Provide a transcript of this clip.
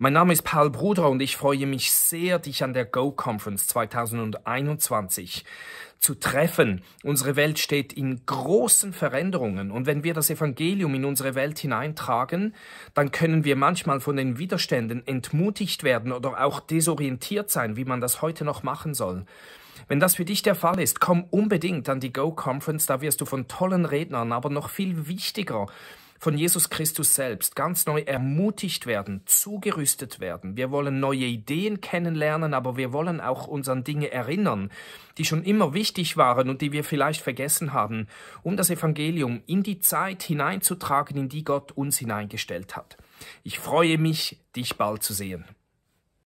Mein Name ist Paul Bruder und ich freue mich sehr, dich an der Go Conference 2021 zu treffen. Unsere Welt steht in großen Veränderungen und wenn wir das Evangelium in unsere Welt hineintragen, dann können wir manchmal von den Widerständen entmutigt werden oder auch desorientiert sein, wie man das heute noch machen soll. Wenn das für dich der Fall ist, komm unbedingt an die Go Conference, da wirst du von tollen Rednern, aber noch viel wichtiger von Jesus Christus selbst ganz neu ermutigt werden, zugerüstet werden. Wir wollen neue Ideen kennenlernen, aber wir wollen auch uns an Dinge erinnern, die schon immer wichtig waren und die wir vielleicht vergessen haben, um das Evangelium in die Zeit hineinzutragen, in die Gott uns hineingestellt hat. Ich freue mich, dich bald zu sehen.